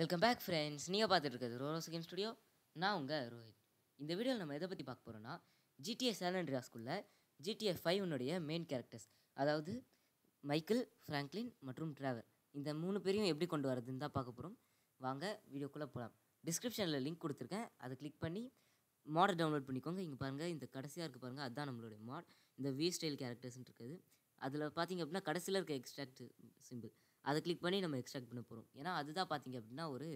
welcome back friends நீங்கள் பார்த்துட்டு இருக்கிறது ரோரோஸ் கேம் ஸ்டுடியோ நான் உங்கள் ரோஹித் இந்த வீடியோவில் நம்ம எதை பற்றி பார்க்க போகிறோம்னா ஜிடிஏ சேலண்ட்ரியாஸ்குள்ளே ஜிடிஏ ஃபைவ்னுடைய மெயின் கேரக்டர்ஸ் அதாவது மைக்கேல் ஃப்ராங்க்லின் மற்றும் ட்ராவர் இந்த மூணு பேரையும் எப்படி கொண்டு வரதுன்னு தான் பார்க்க போகிறோம் வாங்க வீடியோக்குள்ளே போகலாம் டிஸ்கிரிப்ஷனில் லிங்க் கொடுத்துருக்கேன் அதை கிளிக் பண்ணி மாடை டவுன்லோட் பண்ணிக்கோங்க இங்கே பாருங்கள் இந்த கடைசியாக இருக்குது பாருங்கள் அதுதான் நம்மளுடைய மாட் இந்த வி ஸ்டைல் கேரக்டர்ஸ்னு இருக்குது அதில் பார்த்தீங்க அப்படின்னா கடைசியில் இருக்க எக்ஸ்ட்ராக்ட் சிம்பிள் அதை கிளிக் பண்ணி நம்ம எக்ஸ்ட்ராக்ட் பண்ண போகிறோம் ஏன்னா அதுதான் பார்த்திங்க அப்படின்னா ஒரு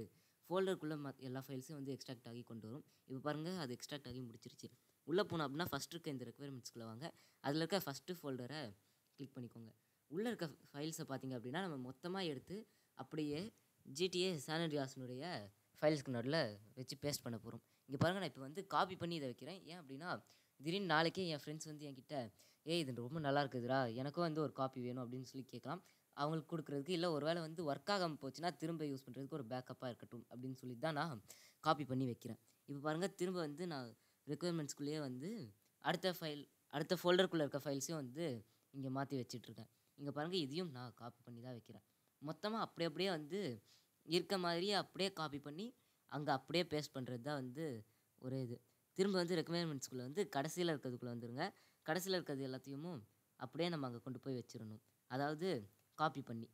ஃபோல்டருக்குள்ளே எல்லா ஃபைல்ஸும் வந்து எக்ஸ்ட்ராக்ட் ஆகி கொண்டு வரும் இப்போ பாருங்கள் அது எக்ஸ்ட்ராக்ட் ஆகி முடிச்சிருச்சு உள்ளே போனோம் அப்படின்னா ஃபஸ்ட் இருக்க இந்த ரெக்குவயர்மெண்ட்ஸ்க்குள்ள வாங்க அதில் இருக்க ஃபஸ்ட்டு ஃபோல்டரை கிளிக் பண்ணிக்கோங்க உள்ளே இருக்க ஃபைல்ஸை பார்த்திங்க அப்படின்னா நம்ம மொத்தமாக எடுத்து அப்படியே ஜிடிஏ சானரியாசனுடைய ஃபைல்ஸ்க்கு நடுவில் வச்சு பேஸ்ட் பண்ண போகிறோம் இங்கே பாருங்கள் நான் இப்போ வந்து காப்பி பண்ணி இதை வைக்கிறேன் ஏன் அப்படின்னா திடீர்னு நாளைக்கே என் ஃப்ரெண்ட்ஸ் வந்து என்கிட்ட ஏய் இது ரொம்ப நல்லா இருக்குதுடா எனக்கும் வந்து ஒரு காப்பி வேணும் அப்படின்னு சொல்லி கேட்கலாம் அவங்களுக்கு கொடுக்குறதுக்கு இல்லை ஒரு வேளை வந்து ஒர்க் ஆகாமல் போச்சுன்னா திரும்ப யூஸ் பண்ணுறதுக்கு ஒரு பேக்கப்பாக இருக்கட்டும் அப்படின்னு சொல்லி தான் நான் காப்பி பண்ணி வைக்கிறேன் இப்போ பாருங்கள் திரும்ப வந்து நான் ரெக்குயர்மெண்ட்ஸ்குள்ளேயே வந்து அடுத்த ஃபைல் அடுத்த ஃபோல்டருக்குள்ளே இருக்க ஃபைல்ஸையும் வந்து இங்கே மாற்றி வச்சிட்ருக்கேன் இங்கே பாருங்கள் இதையும் நான் காப்பி பண்ணி தான் வைக்கிறேன் மொத்தமாக அப்படியே அப்படியே வந்து இருக்க மாதிரியே அப்படியே காப்பி பண்ணி அங்கே அப்படியே பேஸ்ட் பண்ணுறது தான் வந்து ஒரு இது திரும்ப வந்து ரெக்குயர்மெண்ட்ஸ்குள்ளே வந்து கடைசியில் இருக்கிறதுக்குள்ளே வந்துடுங்க கடைசியில் இருக்கிறது எல்லாத்தையும் அப்படியே நம்ம அங்கே கொண்டு போய் வச்சிடணும் அதாவது காப்பி பண்ணி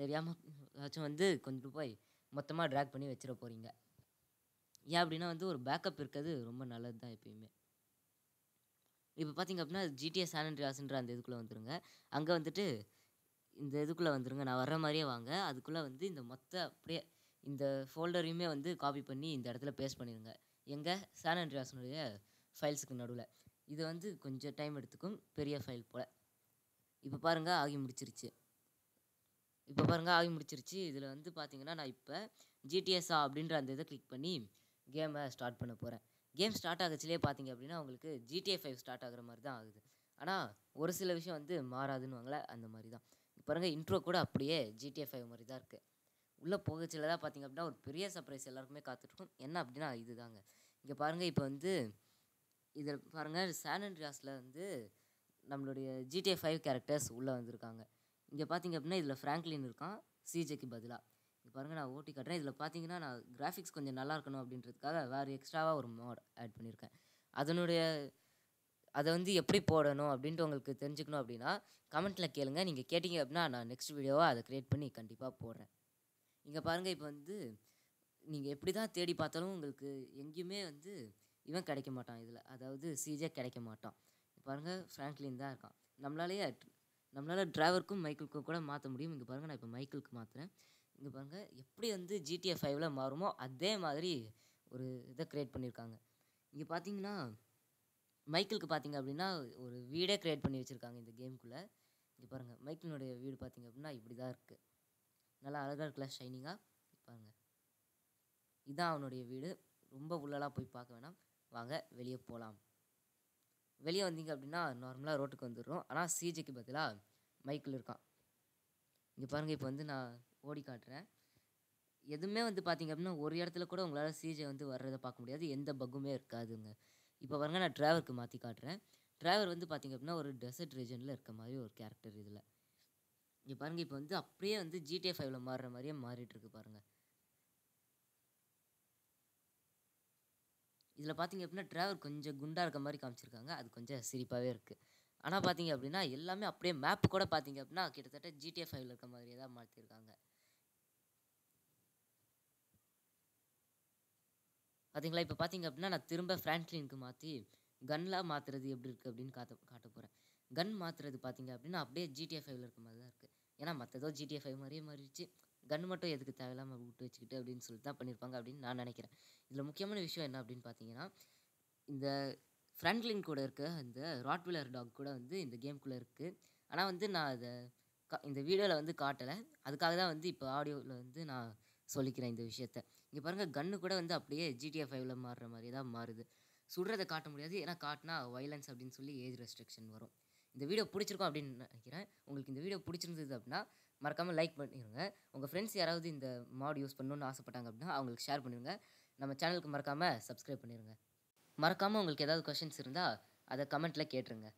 தெரியாமல் ஏதாச்சும் வந்து கொஞ்சம் போய் மொத்தமாக ட்ராக் பண்ணி வச்சிட போகிறீங்க ஏன் அப்படின்னா வந்து ஒரு பேக்கப் இருக்கிறது ரொம்ப நல்லது தான் எப்பயுமே இப்போ பார்த்தீங்க அப்படின்னா ஜிடிஏ சானண்ட்ரியாஸ்ன்ற அந்த இதுக்குள்ளே வந்துடுங்க அங்கே வந்துட்டு இந்த இதுக்குள்ளே வந்துடுங்க நான் வர்ற மாதிரியே வாங்க அதுக்குள்ளே வந்து இந்த மொத்த அப்படியே இந்த ஃபோல்டரையுமே வந்து காப்பி பண்ணி இந்த இடத்துல பேஸ்ட் பண்ணிடுங்க எங்கள் சானண்ட்ரியாஸனுடைய ஃபைல்ஸுக்கு நடுவில் இது வந்து கொஞ்சம் டைம் எடுத்துக்கும் பெரிய ஃபைல் போல் இப்போ பாருங்கள் ஆகி முடிச்சிருச்சு இப்போ பாருங்கள் ஆகி முடிச்சிருச்சு இதில் வந்து பார்த்தீங்கன்னா நான் இப்போ ஜிடிஎஸ்ஆ அப்படின்ற அந்த இதை கிளிக் பண்ணி கேமை ஸ்டார்ட் பண்ண போகிறேன் கேம் ஸ்டார்ட் ஆகச்சுலேயே பார்த்தீங்க அப்படின்னா உங்களுக்கு ஜிடிஏ ஃபைவ் ஸ்டார்ட் ஆகிற மாதிரி தான் ஆகுது ஆனால் ஒரு சில விஷயம் வந்து மாறாதுன்னு வாங்கல அந்த மாதிரி தான் இப்போ பாருங்கள் இன்ட்ரோ கூட அப்படியே ஜிடிஏ ஃபைவ் மாதிரி தான் இருக்குது உள்ளே போகச்சில தான் பார்த்தீங்க அப்படின்னா ஒரு பெரிய சர்ப்ரைஸ் எல்லாருக்குமே காத்துட்ருக்கும் என்ன அப்படின்னா இது தாங்க இங்கே பாருங்கள் இப்போ வந்து இதில் பாருங்கள் சான் ரியாஸில் வந்து நம்மளுடைய ஜிடிஏ ஃபைவ் கேரக்டர்ஸ் உள்ளே வந்திருக்காங்க இங்கே பார்த்தீங்க அப்படின்னா இதில் ஃப்ராங்க்லின் இருக்கான் சிஜேக்கு பதிலாக இங்கே பாருங்கள் நான் ஓட்டி காட்டுறேன் இதில் பார்த்தீங்கன்னா நான் கிராஃபிக்ஸ் கொஞ்சம் நல்லா இருக்கணும் அப்படின்றதுக்காக வேறு எக்ஸ்ட்ராவாக ஒரு மோட் ஆட் பண்ணியிருக்கேன் அதனுடைய அதை வந்து எப்படி போடணும் அப்படின்ட்டு உங்களுக்கு தெரிஞ்சுக்கணும் அப்படின்னா கமெண்ட்டில் கேளுங்க நீங்கள் கேட்டிங்க அப்படின்னா நான் நெக்ஸ்ட் வீடியோவாக அதை க்ரியேட் பண்ணி கண்டிப்பாக போடுறேன் இங்கே பாருங்கள் இப்போ வந்து நீங்கள் எப்படி தான் தேடி பார்த்தாலும் உங்களுக்கு எங்கேயுமே வந்து இவன் கிடைக்க மாட்டான் இதில் அதாவது சிஜே கிடைக்க மாட்டான் பாருங்கள் ஃப்ராங்க்லின் தான் இருக்கான் நம்மளாலேயே நம்மளால் டிரைவருக்கும் மைக்கிளுக்கும் கூட மாற்ற முடியும் இங்கே பாருங்கள் நான் இப்போ மைக்கிளுக்கு மாற்றுறேன் இங்கே பாருங்கள் எப்படி வந்து ஜிடிஎஃப் ஃபைவ்ல மாறுமோ அதே மாதிரி ஒரு இதை க்ரியேட் பண்ணியிருக்காங்க இங்கே பார்த்தீங்கன்னா மைக்கிளுக்கு பார்த்தீங்க அப்படின்னா ஒரு வீடே க்ரியேட் பண்ணி வச்சுருக்காங்க இந்த கேம்குள்ளே இங்கே பாருங்கள் மைக்கிளினுடைய வீடு பார்த்தீங்க அப்படின்னா இப்படி தான் இருக்குது நல்லா அழகாக இருக்குல்ல ஷைனிங்காக பாருங்கள் இதுதான் அவனுடைய வீடு ரொம்ப உள்ளலாம் போய் பார்க்க வேணாம் வாங்க வெளியே போகலாம் வெளியே வந்தீங்க அப்படின்னா நார்மலாக ரோட்டுக்கு வந்துடுறோம் ஆனால் சிஜிக்கு பதிலாக மைக்கில் இருக்கான் இங்கே பாருங்கள் இப்போ வந்து நான் ஓடி காட்டுறேன் எதுவுமே வந்து பார்த்திங்க அப்படின்னா ஒரு இடத்துல கூட உங்களால் சிஜே வந்து வர்றதை பார்க்க முடியாது எந்த பக்குமே இருக்காதுங்க இப்போ பாருங்க நான் டிரைவருக்கு மாற்றி காட்டுறேன் டிரைவர் வந்து பார்த்திங்க அப்படின்னா ஒரு டெசர்ட் ரீஜனில் இருக்க மாதிரி ஒரு கேரக்டர் இதில் இங்கே பாருங்கள் இப்போ வந்து அப்படியே வந்து ஜிடிஏ ஃபைவ்ல மாறுற மாதிரியே மாறிட்டுருக்கு பாருங்கள் இதில் பார்த்தீங்க அப்படின்னா டிரைவர் கொஞ்சம் குண்டாக இருக்க மாதிரி காமிச்சிருக்காங்க அது கொஞ்சம் சிரிப்பாகவே இருக்குது ஆனால் பார்த்தீங்க அப்படின்னா எல்லாமே அப்படியே மேப் கூட பார்த்தீங்க அப்படின்னா கிட்டத்தட்ட ஜிடிஎஃப் ஃபைவ்ல இருக்க மாதிரியே தான் மாற்றிருக்காங்க பார்த்தீங்களா இப்போ பார்த்தீங்க அப்படின்னா நான் திரும்ப ஃப்ரான்க்லினுக்கு மாற்றி கன்லாம் மாற்றுறது எப்படி இருக்குது அப்படின்னு காட்ட காட்ட போகிறேன் கன் மாற்றுறது பார்த்தீங்க அப்படின்னா அப்படியே ஜிடிஎஃப் ஃபைவ்ல இருக்க மாதிரி தான் இருக்குது ஏன்னா மற்றதோ ஜிடிஎஃப் ஃபைவ் மாதிரியே மாறிடுச்சு கன் மட்டும் எதுக்கு தேவையில்லாமல் விட்டு வச்சுக்கிட்டு அப்படின்னு சொல்லிட்டு தான் பண்ணியிருப்பாங்க அப்படின்னு நான் நினைக்கிறேன் இதில் முக்கியமான விஷயம் என்ன அப்படின்னு பார்த்தீங்கன்னா இந்த ஃப்ரெண்ட்லிங் கூட இருக்க அந்த ராட்விலர் டாக் கூட வந்து இந்த கேம்குள்ளே இருக்குது ஆனால் வந்து நான் அதை இந்த வீடியோவில் வந்து காட்டலை அதுக்காக தான் வந்து இப்போ ஆடியோவில் வந்து நான் சொல்லிக்கிறேன் இந்த விஷயத்த இங்கே பாருங்கள் கன்று கூட வந்து அப்படியே ஜிடிஎஃப் ஃபைவ்ல மாறுற மாதிரி தான் மாறுது சுடுறதை காட்ட முடியாது ஏன்னா காட்டினா வைலன்ஸ் அப்படின்னு சொல்லி ஏஜ் ரெஸ்ட்ரிக்ஷன் வரும் இந்த வீடியோ பிடிச்சிருக்கோம் அப்படின்னு நினைக்கிறேன் உங்களுக்கு இந்த வீடியோ பிடிச்சிருந்தது அப்படின்னா மறக்காமல் லைக் பண்ணிடுங்க உங்கள் ஃப்ரெண்ட்ஸ் யாராவது இந்த மாடு யூஸ் பண்ணணுன்னு ஆசைப்பட்டாங்க அப்படின்னா அவங்களுக்கு ஷேர் பண்ணிடுங்க நம்ம சேனலுக்கு மறக்காமல் சப்ஸ்கிரைப் பண்ணிடுங்க மறக்காமல் உங்களுக்கு ஏதாவது கொஷின்ஸ் இருந்தால் அதை கமெண்ட்டில் கேட்டுருங்க